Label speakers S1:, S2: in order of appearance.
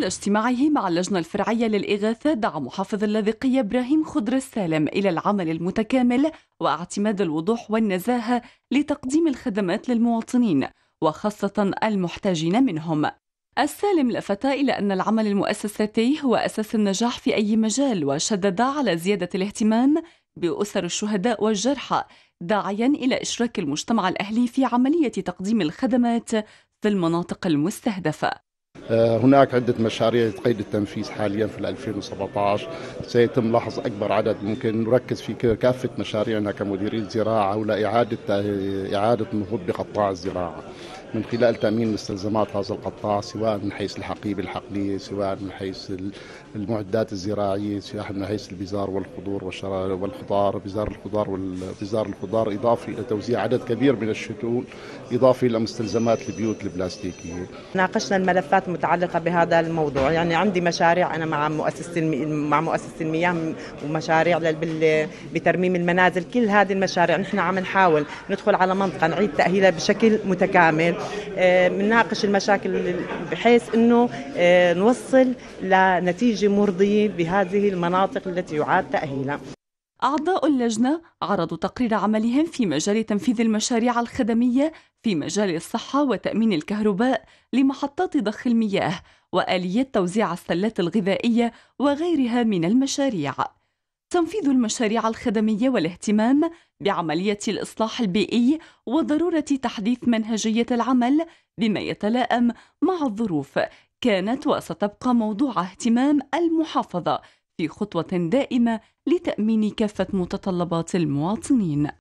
S1: خلال اجتماعه مع اللجنة الفرعية للإغاثة دعا محافظ اللاذقية إبراهيم خضر السالم إلى العمل المتكامل واعتماد الوضوح والنزاهة لتقديم الخدمات للمواطنين وخاصة المحتاجين منهم السالم لفت إلى أن العمل المؤسساتي هو أساس النجاح في أي مجال وشدد على زيادة الاهتمام بأسر الشهداء والجرحى داعيا إلى إشراك المجتمع الأهلي في عملية تقديم الخدمات في المناطق المستهدفة
S2: آه، هناك عدة مشاريع قيد التنفيذ حاليا في 2017 سيتم لاحظ أكبر عدد ممكن نركز في كافة مشاريعنا كمديرين زراعة ولا إعادة آه، نهوض بقطاع الزراعة من خلال تامين مستلزمات هذا القطاع سواء من حيث الحقيبه الحقليه سواء من حيث المعدات الزراعيه سواء من حيث البزار والخضور والخضار بزار الخضار والبزار الخضار اضافه الى توزيع عدد كبير من الشتون اضافه الى مستلزمات البيوت البلاستيكيه ناقشنا الملفات المتعلقه بهذا
S3: الموضوع يعني عندي مشاريع انا مع مؤسسه مع مؤسسه المياه ومشاريع بترميم المنازل كل هذه المشاريع نحن عم نحاول ندخل على منطقه نعيد تاهيلها بشكل متكامل بنناقش آه، المشاكل بحيث انه آه، نوصل لنتيجه مرضيه بهذه المناطق التي يعاد تاهيلها
S1: أعضاء اللجنة عرضوا تقرير عملهم في مجال تنفيذ المشاريع الخدمية في مجال الصحة وتأمين الكهرباء لمحطات ضخ المياه وآلية توزيع السلات الغذائية وغيرها من المشاريع. تنفيذ المشاريع الخدمية والاهتمام بعملية الإصلاح البيئي وضرورة تحديث منهجية العمل بما يتلائم مع الظروف كانت وستبقى موضوع اهتمام المحافظة في خطوة دائمة لتأمين كافة متطلبات المواطنين